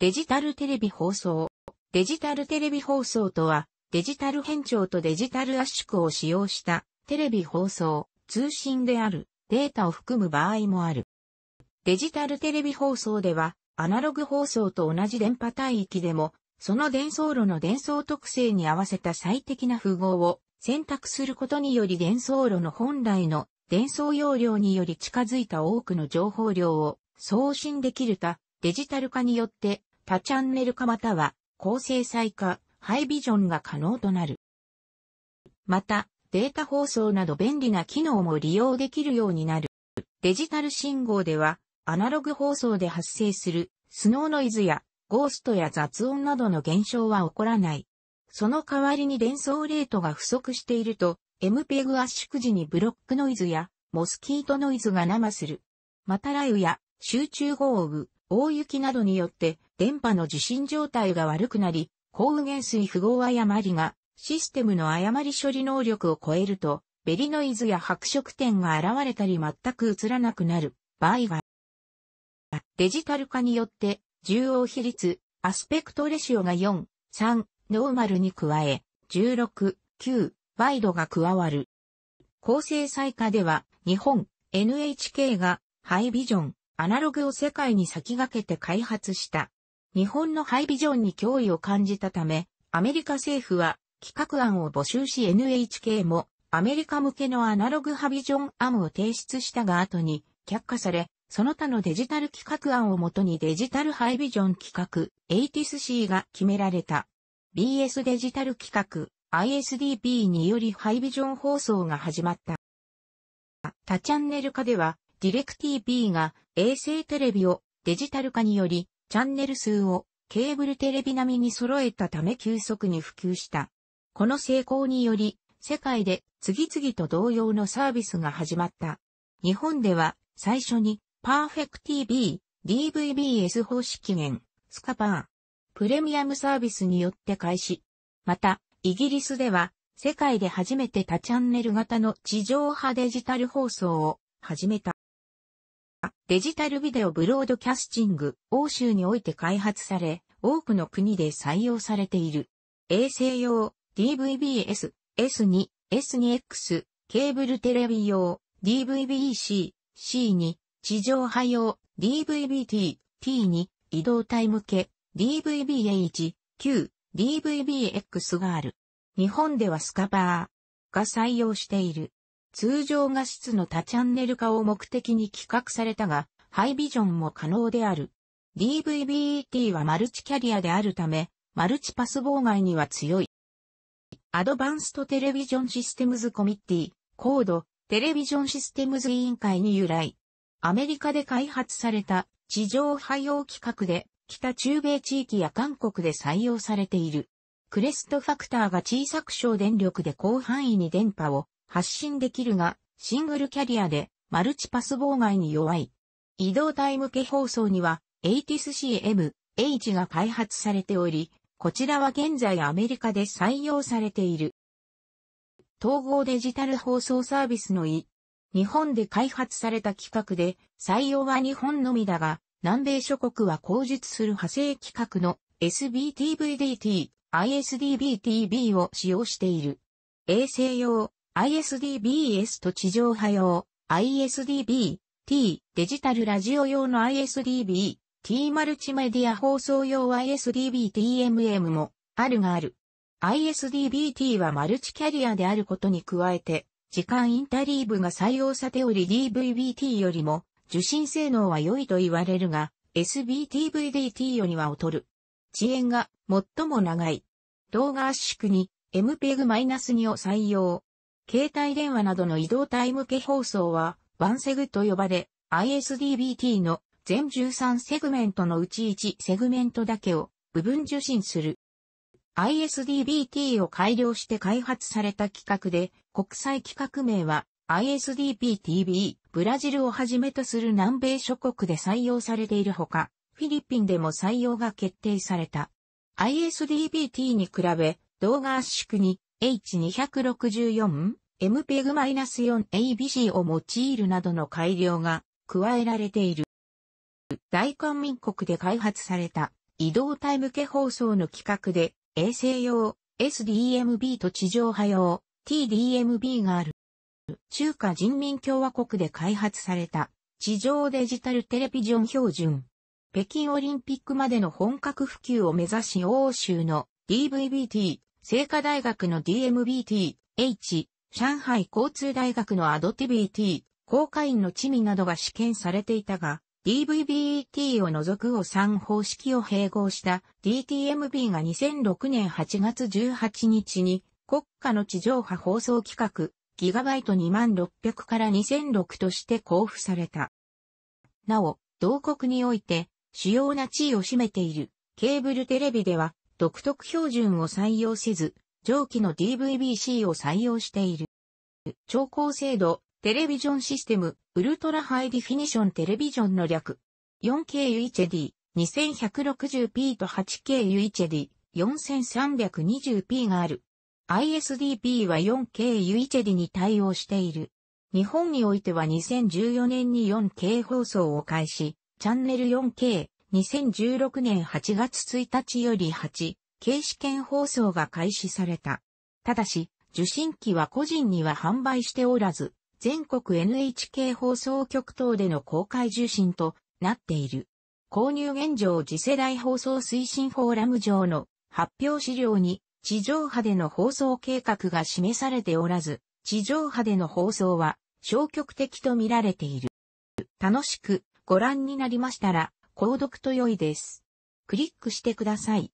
デジタルテレビ放送。デジタルテレビ放送とは、デジタル変調とデジタル圧縮を使用したテレビ放送、通信であるデータを含む場合もある。デジタルテレビ放送では、アナログ放送と同じ電波帯域でも、その伝送路の伝送特性に合わせた最適な符号を選択することにより伝送路の本来の伝送容量により近づいた多くの情報量を送信できるたデジタル化によって多チャンネル化または高精細化、ハイビジョンが可能となる。また、データ放送など便利な機能も利用できるようになる。デジタル信号では、アナログ放送で発生するスノーノイズやゴーストや雑音などの現象は起こらない。その代わりに伝送レートが不足していると、MPEG 圧縮時にブロックノイズやモスキートノイズが生する。また雷雨や集中豪雨、大雪などによって電波の受信状態が悪くなり、高雨減水符号誤りが、システムの誤り処理能力を超えると、ベリノイズや白色点が現れたり全く映らなくなる場合が、デジタル化によって、重応比率、アスペクトレシオが4、3、ノーマルに加え、16、9、ワイドが加わる。高精細化では、日本、NHK が、ハイビジョン、アナログを世界に先駆けて開発した日本のハイビジョンに脅威を感じたため、アメリカ政府は企画案を募集し NHK もアメリカ向けのアナログハビジョン案を提出したが後に却下され、その他のデジタル企画案をもとにデジタルハイビジョン企画 ATISC が決められた。BS デジタル企画 ISDP によりハイビジョン放送が始まった。他チャンネル化では、ディレク TV が衛星テレビをデジタル化によりチャンネル数をケーブルテレビ並みに揃えたため急速に普及した。この成功により、世界で次々と同様のサービスが始まった。日本では最初にパーフェク TV、DVBS 方式源、スカパー、プレミアムサービスによって開始。また、イギリスでは世界で初めて多チャンネル型の地上波デジタル放送を始めた。デジタルビデオブロードキャスティング、欧州において開発され、多くの国で採用されている。衛星用、DVBS、S2、S2X、ケーブルテレビ用、DVB-C、C2、地上波用、DVB-T、T2、移動体向け、DVB-H、Q、DVB-X がある。日本ではスカパーが採用している。通常画質の多チャンネル化を目的に企画されたが、ハイビジョンも可能である。DVB-T はマルチキャリアであるため、マルチパス妨害には強い。アドバンストテレビジョンシステムズコミッティ、コード、テレビジョンシステムズ委員会に由来。アメリカで開発された地上配用規格で、北中米地域や韓国で採用されている。クレストファクターが小さく小電力で広範囲に電波を発信できるが、シングルキャリアでマルチパス妨害に弱い。移動体向け放送には ATIS-CM-H が開発されており、こちらは現在アメリカで採用されている。統合デジタル放送サービスの E。日本で開発された企画で、採用は日本のみだが、南米諸国は口述する派生企画の SBTVDT、ISDBTB を使用している。衛星用、ISDBS と地上波用 ISDB、T、デジタルラジオ用の ISDB、T マルチメディア放送用 ISDBTMM もあるがある。ISDBT はマルチキャリアであることに加えて、時間インタリーブが採用さており DVBT よりも受信性能は良いと言われるが、SBTVDT よりは劣る。遅延が最も長い。動画圧縮に MPEG-2 を採用。携帯電話などの移動体向け放送は、ワンセグと呼ばれ、ISDBT の全13セグメントのうち1セグメントだけを部分受信する。ISDBT を改良して開発された規格で、国際規格名は i s d b t b ブラジルをはじめとする南米諸国で採用されているほか、フィリピンでも採用が決定された。ISDBT に比べ、動画圧縮に H264、MPEG-4ABC を用いるなどの改良が加えられている。大韓民国で開発された移動体向け放送の規格で衛星用 SDMB と地上波用 TDMB がある。中華人民共和国で開発された地上デジタルテレビジョン標準。北京オリンピックまでの本格普及を目指し欧州の DVBT 聖火大学の DMBT、H、上海交通大学のアドティビティ、公会員の地味などが試験されていたが、DVBET を除くを3方式を併合した DTMB が2006年8月18日に国家の地上波放送規格ギガバイト2600から2006として交付された。なお、同国において主要な地位を占めているケーブルテレビでは独特標準を採用せず、上記の DVB-C を採用している。超高精度、テレビジョンシステム、ウルトラハイディフィニションテレビジョンの略。4K UHD2160p と 8K UHD4320p がある。ISDP は 4K UHD に対応している。日本においては2014年に 4K 放送を開始、チャンネル 4K、2016年8月1日より8、軽試験放送が開始された。ただし、受信機は個人には販売しておらず、全国 NHK 放送局等での公開受信となっている。購入現状次世代放送推進フォーラム上の発表資料に地上波での放送計画が示されておらず、地上波での放送は消極的と見られている。楽しくご覧になりましたら、購読と良いです。クリックしてください。